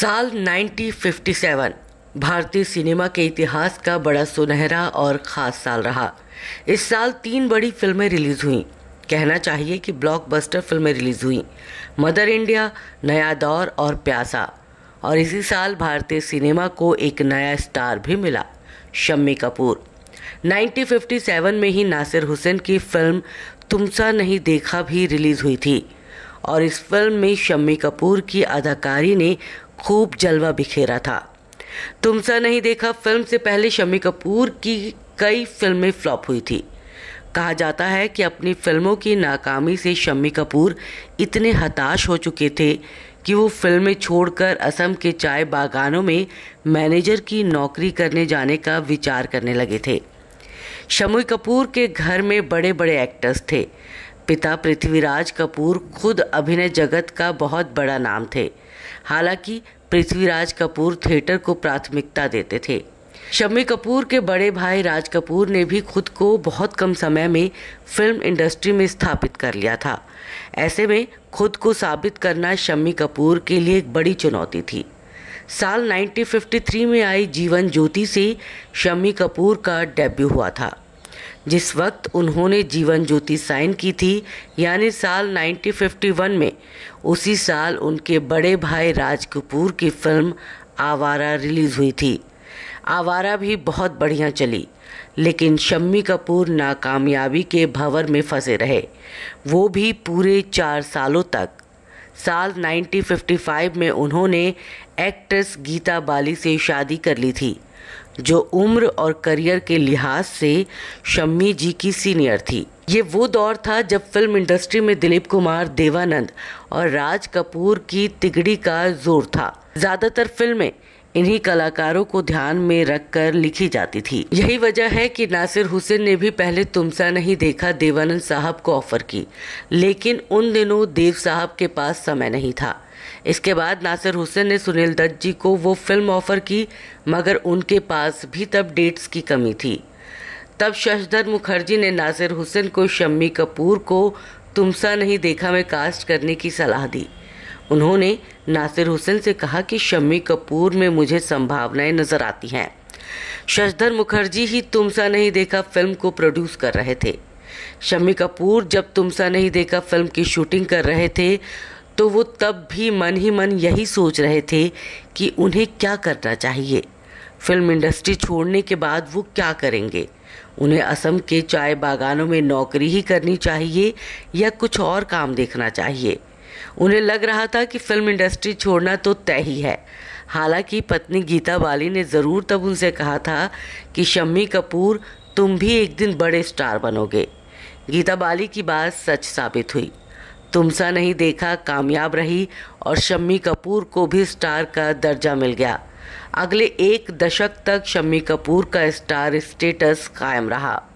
साल 1957 भारतीय सिनेमा के इतिहास का बड़ा सुनहरा और ख़ास साल रहा इस साल तीन बड़ी फिल्में रिलीज़ हुईं कहना चाहिए कि ब्लॉकबस्टर फिल्में रिलीज़ हुईं मदर इंडिया नया दौर और प्यासा और इसी साल भारतीय सिनेमा को एक नया स्टार भी मिला शम्मी कपूर 1957 में ही नासिर हुसैन की फिल्म तुमसा नहीं देखा भी रिलीज़ हुई थी और इस फिल्म में शम्मी कपूर की अदाकारी ने खूब जलवा बिखेरा था तुम नहीं देखा फिल्म से पहले शमी कपूर की कई फिल्में फ्लॉप हुई थी कहा जाता है कि अपनी फिल्मों की नाकामी से शम्मी कपूर इतने हताश हो चुके थे कि वो फिल्में छोड़कर असम के चाय बागानों में मैनेजर की नौकरी करने जाने का विचार करने लगे थे शमी कपूर के घर में बड़े बड़े एक्टर्स थे पिता पृथ्वीराज कपूर खुद अभिनय जगत का बहुत बड़ा नाम थे हालांकि पृथ्वीराज कपूर थिएटर को प्राथमिकता देते थे शम्मी कपूर के बड़े भाई राज कपूर ने भी खुद को बहुत कम समय में फिल्म इंडस्ट्री में स्थापित कर लिया था ऐसे में खुद को साबित करना शम्मी कपूर के लिए एक बड़ी चुनौती थी साल 1953 में आई जीवन ज्योति से शम्मी कपूर का डेब्यू हुआ था जिस वक्त उन्होंने जीवन ज्योति साइन की थी यानी साल 1951 में उसी साल उनके बड़े भाई राज कपूर की फिल्म आवारा रिलीज़ हुई थी आवारा भी बहुत बढ़िया चली लेकिन शम्मी कपूर नाकामयाबी के भंवर में फंसे रहे वो भी पूरे चार सालों तक साल 1955 में उन्होंने एक्ट्रेस गीता बाली से शादी कर ली थी जो उम्र और करियर के लिहाज से शम्मी जी की सीनियर थी ये वो दौर था जब फिल्म इंडस्ट्री में दिलीप कुमार देवानंद और राज कपूर की तिगड़ी का जोर था ज़्यादातर फिल्में इन्हीं कलाकारों को ध्यान में रखकर लिखी जाती थी यही वजह है कि नासिर हुसैन ने भी पहले तुमसा नहीं देखा देवानंद साहब को ऑफर की लेकिन उन दिनों देव साहब के पास समय नहीं था इसके बाद नासिर हुसैन ने सुनील दत्त जी को वो फिल्म ऑफर की मगर उनके पास भी तब डेट्स की कमी थी तब शशधर मुखर्जी ने नासिर हुसैन को शम्मी कपूर को तुमसा नहीं देखा में कास्ट करने की सलाह दी उन्होंने नासिर हुसैन से कहा कि शम्मी कपूर में मुझे संभावनाएं नज़र आती हैं शशधर मुखर्जी ही तुमसा नहीं देखा फिल्म को प्रोड्यूस कर रहे थे शम्मी कपूर जब तुमसा नहीं देखा फिल्म की शूटिंग कर रहे थे तो वो तब भी मन ही मन यही सोच रहे थे कि उन्हें क्या करना चाहिए फिल्म इंडस्ट्री छोड़ने के बाद वो क्या करेंगे उन्हें असम के चाय बागानों में नौकरी ही करनी चाहिए या कुछ और काम देखना चाहिए उन्हें लग रहा था कि फिल्म इंडस्ट्री छोड़ना तो तय ही है हालांकि पत्नी गीता बाली ने ज़रूर तब उनसे कहा था कि शम्मी कपूर तुम भी एक दिन बड़े स्टार बनोगे गीता बाली की बात सच साबित हुई तुमसा नहीं देखा कामयाब रही और शम्मी कपूर को भी स्टार का दर्जा मिल गया अगले एक दशक तक शम्मी कपूर का स्टार स्टेटस कायम रहा